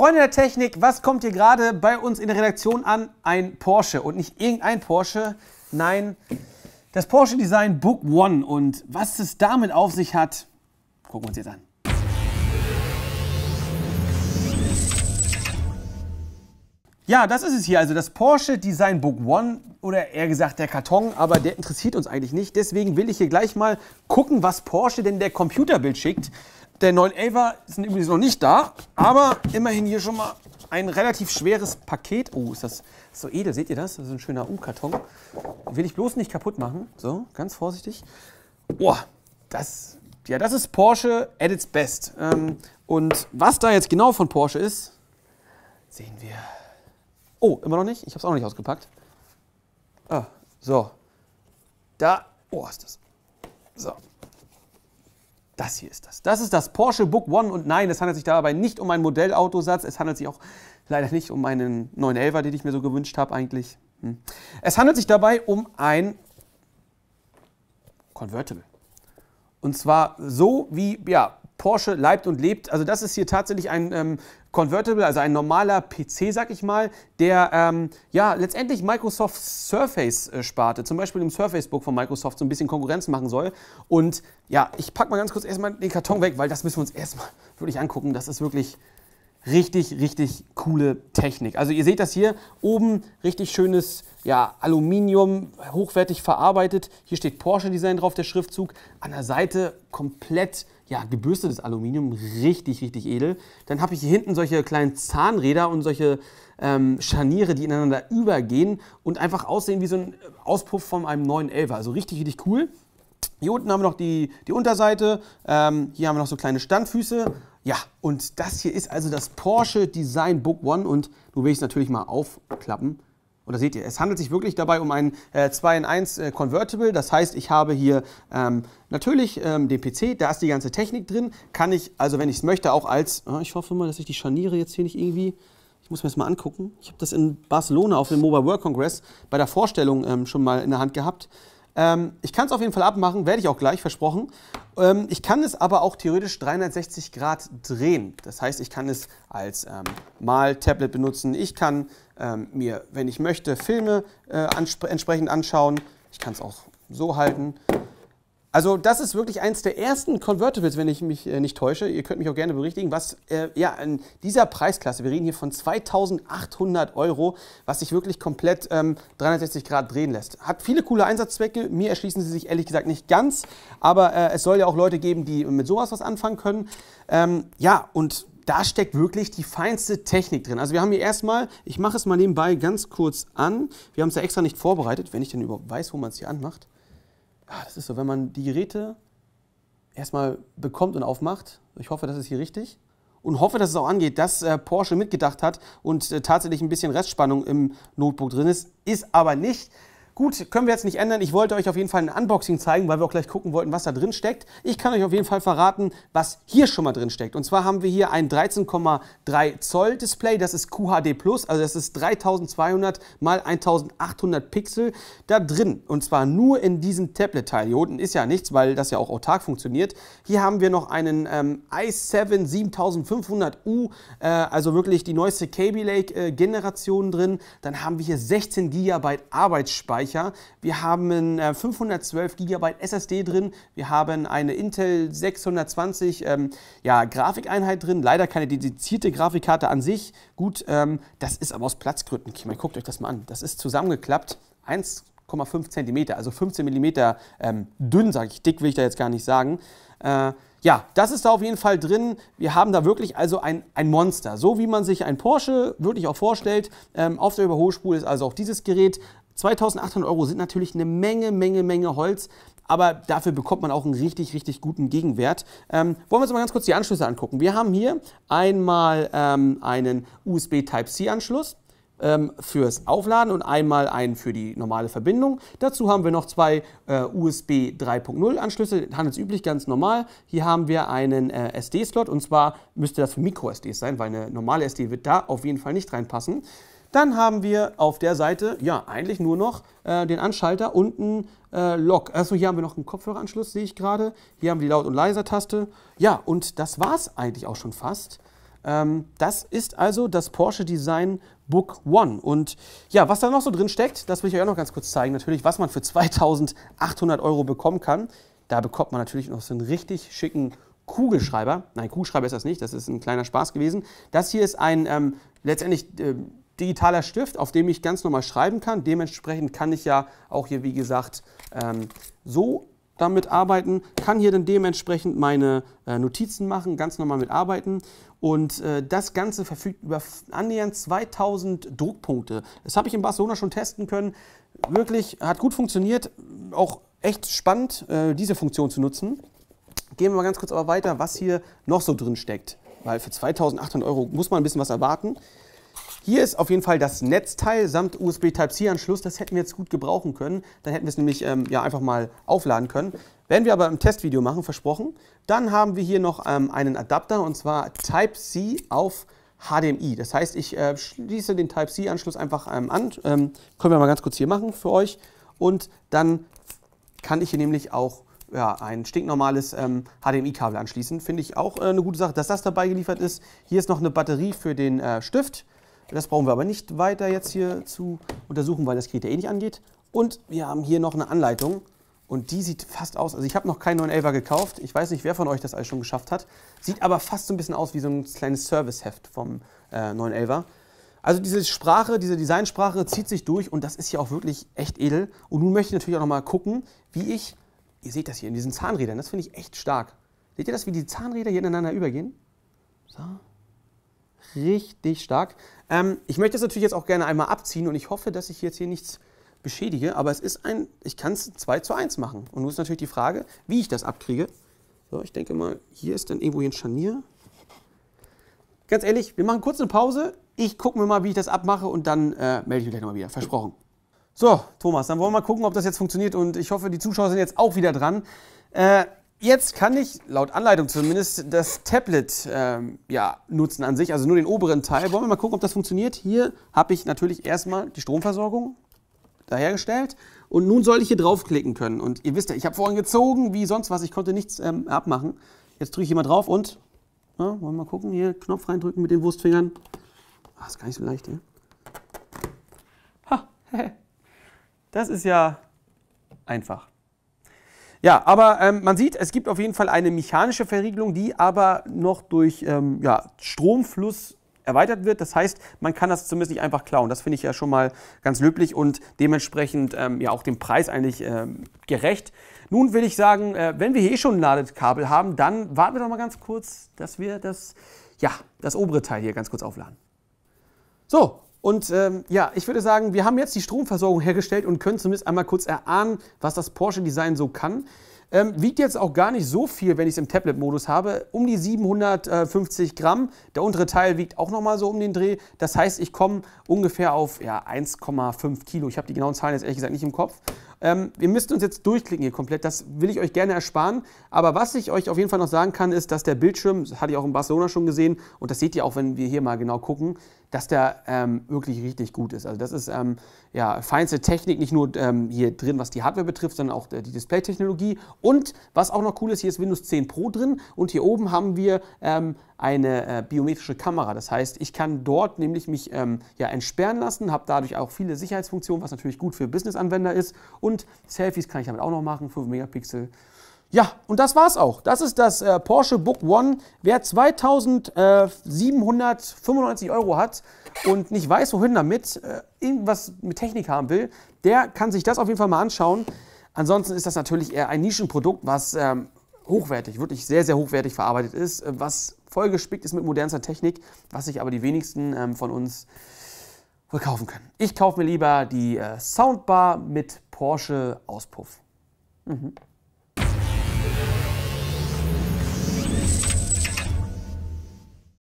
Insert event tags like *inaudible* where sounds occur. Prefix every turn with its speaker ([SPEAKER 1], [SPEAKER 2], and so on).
[SPEAKER 1] Freunde der Technik, was kommt hier gerade bei uns in der Redaktion an? Ein Porsche und nicht irgendein Porsche, nein, das Porsche Design Book One und was es damit auf sich hat, gucken wir uns jetzt an. Ja, das ist es hier, also das Porsche Design Book One oder eher gesagt der Karton, aber der interessiert uns eigentlich nicht. Deswegen will ich hier gleich mal gucken, was Porsche denn der Computerbild schickt. Der 911er sind übrigens noch nicht da, aber immerhin hier schon mal ein relativ schweres Paket. Oh, ist das so edel, seht ihr das? Das ist ein schöner U-Karton. Will ich bloß nicht kaputt machen. So, ganz vorsichtig. Boah, das, ja, das ist Porsche at its best. Ähm, und was da jetzt genau von Porsche ist, sehen wir. Oh, immer noch nicht? Ich habe es auch noch nicht ausgepackt. Ah, so. Da. Oh, ist das. So. Das hier ist das. Das ist das Porsche Book One und nein, es handelt sich dabei nicht um einen Modellautosatz. Es handelt sich auch leider nicht um einen 911 den ich mir so gewünscht habe eigentlich. Hm. Es handelt sich dabei um ein Convertible. Und zwar so wie ja, Porsche leibt und lebt. Also das ist hier tatsächlich ein ähm, Convertible, also ein normaler PC, sag ich mal, der ähm, ja letztendlich Microsoft Surface-Sparte, äh, zum Beispiel im Surface Book von Microsoft, so ein bisschen Konkurrenz machen soll. Und ja, ich packe mal ganz kurz erstmal den Karton weg, weil das müssen wir uns erstmal wirklich angucken. Das ist wirklich richtig, richtig coole Technik. Also ihr seht das hier, oben richtig schönes ja, Aluminium, hochwertig verarbeitet. Hier steht Porsche Design drauf, der Schriftzug. An der Seite komplett ja, gebürstetes Aluminium, richtig, richtig edel. Dann habe ich hier hinten solche kleinen Zahnräder und solche ähm, Scharniere, die ineinander übergehen und einfach aussehen wie so ein Auspuff von einem neuen Elfer. Also richtig, richtig cool. Hier unten haben wir noch die, die Unterseite, ähm, hier haben wir noch so kleine Standfüße, ja, und das hier ist also das Porsche Design Book One und nun will ich es natürlich mal aufklappen. Und da seht ihr, es handelt sich wirklich dabei um ein äh, 2 in 1 äh, Convertible. Das heißt, ich habe hier ähm, natürlich ähm, den PC, da ist die ganze Technik drin. Kann ich, also wenn ich es möchte, auch als, oh, ich hoffe mal, dass ich die Scharniere jetzt hier nicht irgendwie, ich muss mir das mal angucken. Ich habe das in Barcelona auf dem Mobile World Congress bei der Vorstellung ähm, schon mal in der Hand gehabt. Ähm, ich kann es auf jeden Fall abmachen, werde ich auch gleich, versprochen. Ähm, ich kann es aber auch theoretisch 360 Grad drehen. Das heißt, ich kann es als ähm, Mal-Tablet benutzen. Ich kann ähm, mir, wenn ich möchte, Filme äh, ansp entsprechend anschauen. Ich kann es auch so halten. Also das ist wirklich eins der ersten Convertibles, wenn ich mich äh, nicht täusche. Ihr könnt mich auch gerne berichtigen, was äh, ja in dieser Preisklasse, wir reden hier von 2.800 Euro, was sich wirklich komplett ähm, 360 Grad drehen lässt. Hat viele coole Einsatzzwecke. Mir erschließen sie sich ehrlich gesagt nicht ganz, aber äh, es soll ja auch Leute geben, die mit sowas was anfangen können. Ähm, ja und da steckt wirklich die feinste Technik drin. Also wir haben hier erstmal, ich mache es mal nebenbei ganz kurz an. Wir haben es ja extra nicht vorbereitet, wenn ich denn überhaupt weiß, wo man es hier anmacht ah, das ist so, wenn man die Geräte erstmal bekommt und aufmacht, ich hoffe, das ist hier richtig, und hoffe, dass es auch angeht, dass äh, Porsche mitgedacht hat und äh, tatsächlich ein bisschen Restspannung im Notebook drin ist, ist aber nicht. Gut, können wir jetzt nicht ändern. Ich wollte euch auf jeden Fall ein Unboxing zeigen, weil wir auch gleich gucken wollten, was da drin steckt. Ich kann euch auf jeden Fall verraten, was hier schon mal drin steckt. Und zwar haben wir hier ein 13,3 Zoll Display. Das ist QHD+, also das ist 3200 mal 1800 Pixel da drin. Und zwar nur in diesem Tablet-Teil. Hier unten ist ja nichts, weil das ja auch autark funktioniert. Hier haben wir noch einen ähm, i7 7500U, äh, also wirklich die neueste Kaby Lake äh, Generation drin. Dann haben wir hier 16 GB Arbeitsspeicher Speicher. Wir haben 512 GB SSD drin. Wir haben eine Intel 620 ähm, ja, Grafikeinheit drin. Leider keine dedizierte Grafikkarte an sich. Gut, ähm, das ist aber aus Platzgründen. Ich meine, guckt euch das mal an. Das ist zusammengeklappt. 1,5 cm, also 15 mm ähm, dünn, sage ich. Dick will ich da jetzt gar nicht sagen. Äh, ja, das ist da auf jeden Fall drin. Wir haben da wirklich also ein, ein Monster. So wie man sich ein Porsche wirklich auch vorstellt. Ähm, auf der Überholspur ist also auch dieses Gerät. 2800 Euro sind natürlich eine Menge, Menge, Menge Holz, aber dafür bekommt man auch einen richtig, richtig guten Gegenwert. Ähm, wollen wir uns mal ganz kurz die Anschlüsse angucken. Wir haben hier einmal ähm, einen USB Type-C-Anschluss ähm, fürs Aufladen und einmal einen für die normale Verbindung. Dazu haben wir noch zwei äh, USB 3.0 Anschlüsse, handelsüblich ganz normal. Hier haben wir einen äh, SD-Slot und zwar müsste das für Micro-SDs sein, weil eine normale SD wird da auf jeden Fall nicht reinpassen. Dann haben wir auf der Seite, ja, eigentlich nur noch äh, den Anschalter und ein äh, Log. Achso, hier haben wir noch einen Kopfhöreranschluss, sehe ich gerade. Hier haben wir die Laut- und Leiser-Taste. Ja, und das war es eigentlich auch schon fast. Ähm, das ist also das Porsche Design Book One. Und ja, was da noch so drin steckt, das will ich euch auch noch ganz kurz zeigen. Natürlich, was man für 2800 Euro bekommen kann. Da bekommt man natürlich noch so einen richtig schicken Kugelschreiber. Nein, Kugelschreiber ist das nicht, das ist ein kleiner Spaß gewesen. Das hier ist ein ähm, letztendlich äh, digitaler Stift, auf dem ich ganz normal schreiben kann. Dementsprechend kann ich ja auch hier, wie gesagt, ähm, so damit arbeiten, kann hier dann dementsprechend meine äh, Notizen machen, ganz normal mitarbeiten. Und äh, das Ganze verfügt über annähernd 2000 Druckpunkte. Das habe ich in Barcelona schon testen können. Wirklich hat gut funktioniert, auch echt spannend, äh, diese Funktion zu nutzen. Gehen wir mal ganz kurz aber weiter, was hier noch so drin steckt. Weil für 2800 Euro muss man ein bisschen was erwarten. Hier ist auf jeden Fall das Netzteil samt USB Type-C-Anschluss. Das hätten wir jetzt gut gebrauchen können. Dann hätten wir es nämlich ähm, ja, einfach mal aufladen können. Werden wir aber im Testvideo machen, versprochen. Dann haben wir hier noch ähm, einen Adapter und zwar Type-C auf HDMI. Das heißt, ich äh, schließe den Type-C-Anschluss einfach ähm, an. Ähm, können wir mal ganz kurz hier machen für euch. Und dann kann ich hier nämlich auch ja, ein stinknormales ähm, HDMI-Kabel anschließen. Finde ich auch äh, eine gute Sache, dass das dabei geliefert ist. Hier ist noch eine Batterie für den äh, Stift. Das brauchen wir aber nicht weiter jetzt hier zu untersuchen, weil das Gerät ja eh nicht angeht. Und wir haben hier noch eine Anleitung. Und die sieht fast aus, also ich habe noch keinen 911er gekauft. Ich weiß nicht, wer von euch das alles schon geschafft hat. Sieht aber fast so ein bisschen aus wie so ein kleines Serviceheft vom äh, 911er. Also diese Sprache, diese Designsprache zieht sich durch und das ist hier auch wirklich echt edel. Und nun möchte ich natürlich auch nochmal gucken, wie ich, ihr seht das hier in diesen Zahnrädern, das finde ich echt stark. Seht ihr das, wie die Zahnräder hier ineinander übergehen? So, Richtig stark. Ähm, ich möchte das natürlich jetzt auch gerne einmal abziehen und ich hoffe, dass ich jetzt hier nichts beschädige, aber es ist ein, ich kann es 2 zu 1 machen. Und nun ist natürlich die Frage, wie ich das abkriege. So, ich denke mal, hier ist dann irgendwo hier ein Scharnier. Ganz ehrlich, wir machen kurz eine Pause. Ich gucke mir mal, wie ich das abmache und dann äh, melde ich mich gleich nochmal wieder. Versprochen. So, Thomas, dann wollen wir mal gucken, ob das jetzt funktioniert und ich hoffe, die Zuschauer sind jetzt auch wieder dran. Äh, Jetzt kann ich, laut Anleitung zumindest, das Tablet ähm, ja, nutzen an sich, also nur den oberen Teil. Wollen wir mal gucken, ob das funktioniert. Hier habe ich natürlich erstmal die Stromversorgung dahergestellt. Und nun soll ich hier draufklicken können. Und ihr wisst ja, ich habe vorhin gezogen, wie sonst was. Ich konnte nichts ähm, abmachen. Jetzt drücke ich hier mal drauf und, na, wollen wir mal gucken, hier Knopf reindrücken mit den Wurstfingern. Ach, ist gar nicht so leicht, ja. Ha, *laughs* das ist ja einfach. Ja, aber ähm, man sieht, es gibt auf jeden Fall eine mechanische Verriegelung, die aber noch durch ähm, ja, Stromfluss erweitert wird. Das heißt, man kann das zumindest nicht einfach klauen. Das finde ich ja schon mal ganz löblich und dementsprechend ähm, ja auch dem Preis eigentlich ähm, gerecht. Nun will ich sagen, äh, wenn wir hier eh schon ein Ladekabel haben, dann warten wir doch mal ganz kurz, dass wir das, ja, das obere Teil hier ganz kurz aufladen. So, und ähm, ja, ich würde sagen, wir haben jetzt die Stromversorgung hergestellt und können zumindest einmal kurz erahnen, was das Porsche-Design so kann. Ähm, wiegt jetzt auch gar nicht so viel, wenn ich es im Tablet-Modus habe. Um die 750 Gramm. Der untere Teil wiegt auch nochmal so um den Dreh. Das heißt, ich komme ungefähr auf ja, 1,5 Kilo. Ich habe die genauen Zahlen jetzt ehrlich gesagt nicht im Kopf. Ähm, wir müssten uns jetzt durchklicken hier komplett, das will ich euch gerne ersparen. Aber was ich euch auf jeden Fall noch sagen kann, ist, dass der Bildschirm, das hatte ich auch in Barcelona schon gesehen, und das seht ihr auch, wenn wir hier mal genau gucken, dass der ähm, wirklich richtig gut ist. Also das ist ähm, ja, feinste Technik, nicht nur ähm, hier drin, was die Hardware betrifft, sondern auch äh, die Display-Technologie. Und was auch noch cool ist, hier ist Windows 10 Pro drin und hier oben haben wir ähm, eine äh, biometrische Kamera. Das heißt, ich kann dort nämlich mich ähm, ja, entsperren lassen, habe dadurch auch viele Sicherheitsfunktionen, was natürlich gut für Business-Anwender ist. Und und Selfies kann ich damit auch noch machen, 5 Megapixel. Ja, und das war's auch. Das ist das äh, Porsche Book One. Wer 2795 Euro hat und nicht weiß, wohin damit, äh, irgendwas mit Technik haben will, der kann sich das auf jeden Fall mal anschauen. Ansonsten ist das natürlich eher ein Nischenprodukt, was ähm, hochwertig, wirklich sehr, sehr hochwertig verarbeitet ist, äh, was vollgespickt ist mit modernster Technik, was sich aber die wenigsten ähm, von uns äh, wohl kaufen können. Ich kaufe mir lieber die äh, Soundbar mit Porsche Auspuff. Mhm.